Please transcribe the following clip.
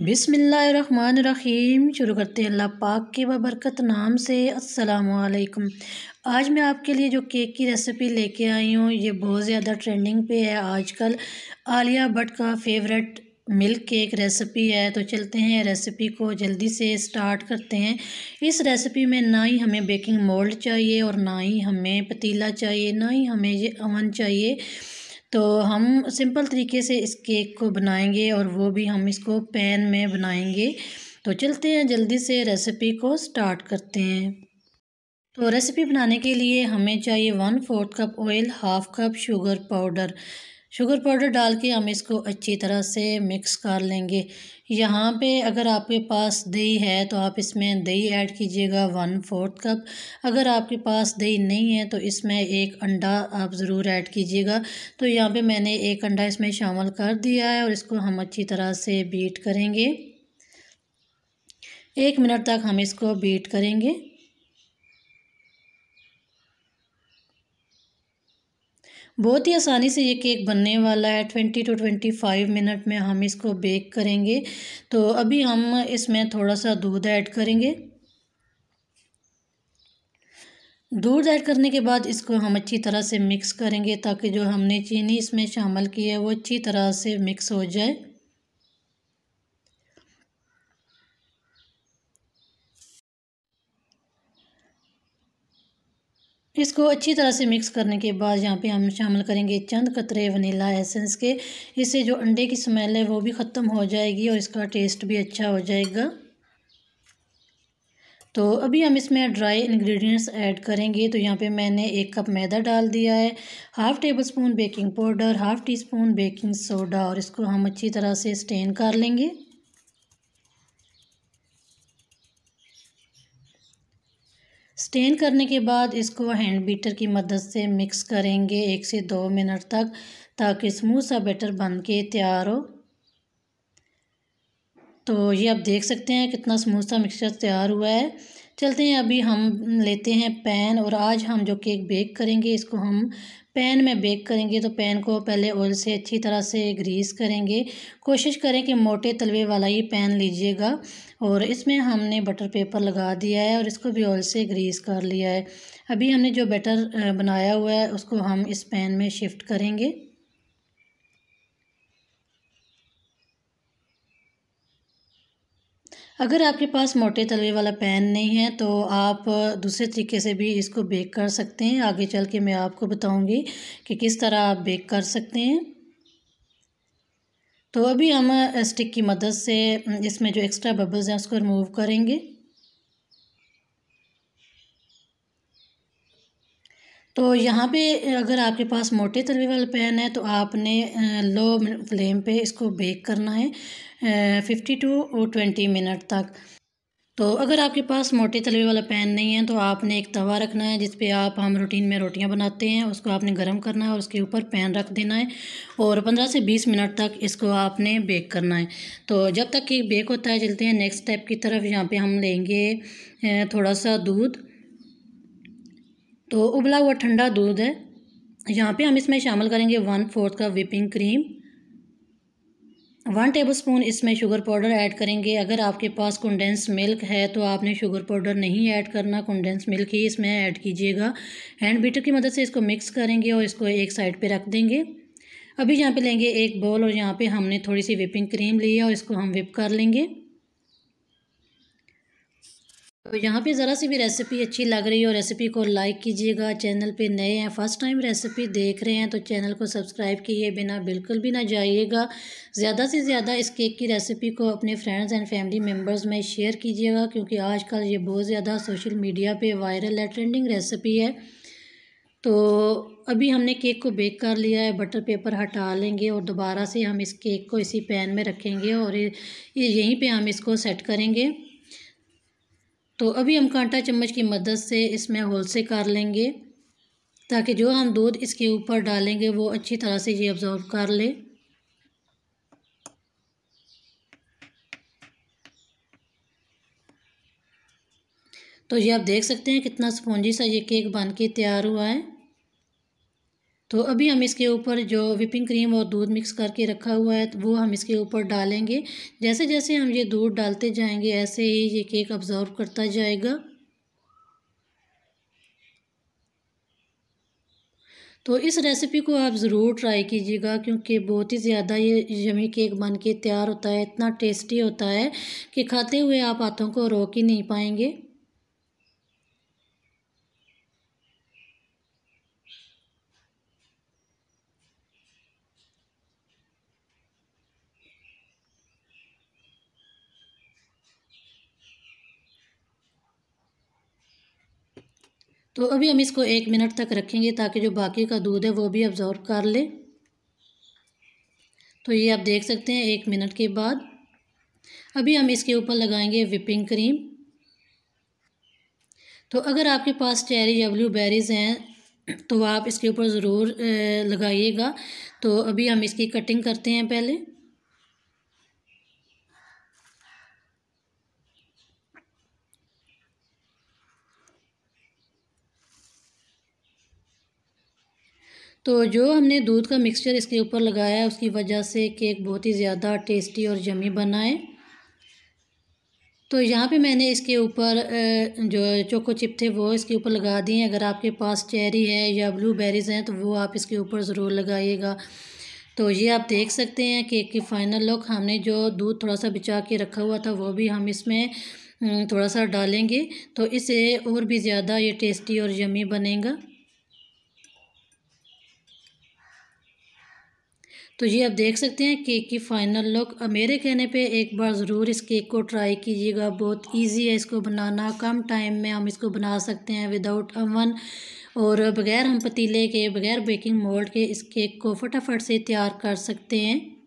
बिसमीम शुरू करते हैं अल्लाह पाक के बबरकत नाम से अस्सलाम आज मैं आपके लिए जो केक की रेसिपी लेके आई हूँ ये बहुत ज़्यादा ट्रेंडिंग पे है आजकल आलिया भट्ट का फेवरेट मिल्क केक रेसिपी है तो चलते हैं रेसिपी को जल्दी से स्टार्ट करते हैं इस रेसिपी में ना ही हमें बेकिंग मोल्ड चाहिए और ना ही हमें पतीला चाहिए ना ही हमें ये अवन चाहिए तो हम सिंपल तरीके से इस केक को बनाएंगे और वो भी हम इसको पैन में बनाएंगे तो चलते हैं जल्दी से रेसिपी को स्टार्ट करते हैं तो रेसिपी बनाने के लिए हमें चाहिए one fourth cup oil half cup sugar powder sugar powder डाल के हम इसको अच्छी तरह से मिक्स कर लेंगे यहाँ पे अगर आपके पास दही है तो आप इसमें दही ऐड कीजिएगा वन फोर्थ कप अगर आपके पास दही नहीं है तो इसमें एक अंडा आप ज़रूर ऐड कीजिएगा तो यहाँ पे मैंने एक अंडा इसमें शामिल कर दिया है और इसको हम अच्छी तरह से बीट करेंगे एक मिनट तक हम इसको बीट करेंगे बहुत ही आसानी से ये केक बनने वाला है twenty to twenty five minute में हम इसको बेक करेंगे तो अभी हम इसमें थोड़ा सा दूध ऐड करेंगे दूध ऐड करने के बाद इसको हम अच्छी तरह से मिक्स करेंगे ताकि जो हमने चीनी इसमें शामिल की है वो अच्छी तरह से मिक्स हो जाए इसको अच्छी तरह से मिक्स करने के बाद यहाँ पे हम शामिल करेंगे चंद कतरे वनीला एसेंस के इससे जो अंडे की स्मेल है वो भी ख़त्म हो जाएगी और इसका टेस्ट भी अच्छा हो जाएगा तो अभी हम इसमें ड्राई इंग्रेडिएंट्स ऐड करेंगे तो यहाँ पे मैंने एक कप मैदा डाल दिया है half tablespoon baking powder half teaspoon baking soda और इसको हम अच्छी तरह से स्टेन कर लेंगे स्टेन करने के बाद इसको हैंड बीटर की मदद से मिक्स करेंगे एक से दो मिनट तक ताकि स्मूथ सा बैटर बन के तैयार हो तो ये आप देख सकते हैं कितना स्मूथ सा मिक्सचर तैयार हुआ है चलते हैं अभी हम लेते हैं पैन और आज हम जो केक बेक करेंगे इसको हम पैन में बेक करेंगे तो पैन को पहले ऑयल से अच्छी तरह से ग्रीस करेंगे कोशिश करें कि मोटे तलवे वाला ही पैन लीजिएगा और इसमें हमने बटर पेपर लगा दिया है और इसको भी ऑयल से ग्रीस कर लिया है अभी हमने जो बैटर बनाया हुआ है उसको हम इस पैन में शिफ्ट करेंगे अगर आपके पास मोटे तलवे वाला पैन नहीं है तो आप दूसरे तरीके से भी इसको बेक कर सकते हैं आगे चल के मैं आपको बताऊंगी कि किस तरह आप बेक कर सकते हैं तो अभी हम स्टिक की मदद से इसमें जो एक्स्ट्रा बबल्स हैं उसको रिमूव करेंगे तो यहाँ पे अगर आपके पास मोटे तलवे वाला पैन है तो आपने लो फ्लेम पे इसको बेक करना है फिफ्टी टू ट्वेंटी मिनट तक तो अगर आपके पास मोटे तलवे वाला पैन नहीं है तो आपने एक तवा रखना है जिस पे आप हम रूटीन में रोटियां बनाते हैं उसको आपने गर्म करना है और उसके ऊपर पैन रख देना है और पंद्रह से बीस मिनट तक इसको आपने बेक करना है तो जब तक केक बेक होता है चलते हैं नेक्स्ट स्टेप की तरफ यहाँ पर हम लेंगे थोड़ा सा दूध तो उबला हुआ ठंडा दूध है यहाँ पे हम इसमें शामिल करेंगे वन फोर्थ का विपिंग क्रीम वन टेबलस्पून इसमें शुगर पाउडर ऐड करेंगे अगर आपके पास कंडेंस मिल्क है तो आपने शुगर पाउडर नहीं ऐड करना कंडेंस मिल्क ही इसमें ऐड कीजिएगा हैंड बीटर की मदद से इसको मिक्स करेंगे और इसको एक साइड पे रख देंगे अभी यहाँ पे लेंगे एक बॉल और यहाँ पे हमने थोड़ी सी विपिंग क्रीम ली है और इसको हम विप कर लेंगे तो यहाँ पे ज़रा सी भी रेसिपी अच्छी लग रही हो रेसिपी को लाइक कीजिएगा चैनल पे नए हैं फर्स्ट टाइम रेसिपी देख रहे हैं तो चैनल को सब्सक्राइब किए बिना बिल्कुल भी ना जाइएगा ज़्यादा से ज़्यादा इस केक की रेसिपी को अपने फ्रेंड्स एंड फैमिली मेम्बर्स में शेयर कीजिएगा क्योंकि आजकल ये बहुत ज़्यादा सोशल मीडिया पर वायरल है ट्रेंडिंग रेसिपी है तो अभी हमने केक को बेक कर लिया है बटर पेपर हटा लेंगे और दोबारा से हम इस केक को इसी पैन में रखेंगे और यहीं पर हम इसको सेट करेंगे तो अभी हम कांटा चम्मच की मदद से इसमें होल से कर लेंगे ताकि जो हम दूध इसके ऊपर डालेंगे वो अच्छी तरह से ये ऑब्जॉर्व कर ले तो ये आप देख सकते हैं कितना स्पॉन्जी सा ये केक बन के तैयार हुआ है तो अभी हम इसके ऊपर जो विपिंग क्रीम और दूध मिक्स करके रखा हुआ है तो वो हम इसके ऊपर डालेंगे जैसे जैसे हम ये दूध डालते जाएंगे ऐसे ही ये केक ऑब्ज़र्व करता जाएगा तो इस रेसिपी को आप ज़रूर ट्राई कीजिएगा क्योंकि बहुत ही ज़्यादा ये यमी केक बन के तैयार होता है इतना टेस्टी होता है कि खाते हुए आप हाथों को रोक ही नहीं पाएंगे तो अभी हम इसको एक मिनट तक रखेंगे ताकि जो बाकी का दूध है वो भी अब्ज़ॉर्व कर ले तो ये आप देख सकते हैं एक मिनट के बाद अभी हम इसके ऊपर लगाएंगे विपिंग क्रीम तो अगर आपके पास चेरी या बेरीज़ हैं तो आप इसके ऊपर ज़रूर लगाइएगा तो अभी हम इसकी कटिंग करते हैं पहले तो जो हमने दूध का मिक्सचर इसके ऊपर लगाया है उसकी वजह से केक बहुत ही ज़्यादा टेस्टी और जमी बना है तो यहाँ पे मैंने इसके ऊपर जो चोको चिप थे वो इसके ऊपर लगा दिए अगर आपके पास चेरी है या ब्लू बेरीज़ हैं तो वो आप इसके ऊपर ज़रूर लगाइएगा तो ये आप देख सकते हैं केक की फ़ाइनल लुक हमने जो दूध थोड़ा सा बिछा के रखा हुआ था वो भी हम इसमें थोड़ा सा डालेंगे तो इसे और भी ज़्यादा ये टेस्टी और यमी बनेगा तो ये आप देख सकते हैं केक की फ़ाइनल लुक अब मेरे कहने पे एक बार ज़रूर इस केक को ट्राई कीजिएगा बहुत इजी है इसको बनाना कम टाइम में हम इसको बना सकते हैं विदाउट अवन और बग़ैर हम पतीले के बग़ैर बेकिंग मोल्ड के इस केक को फटाफट से तैयार कर सकते हैं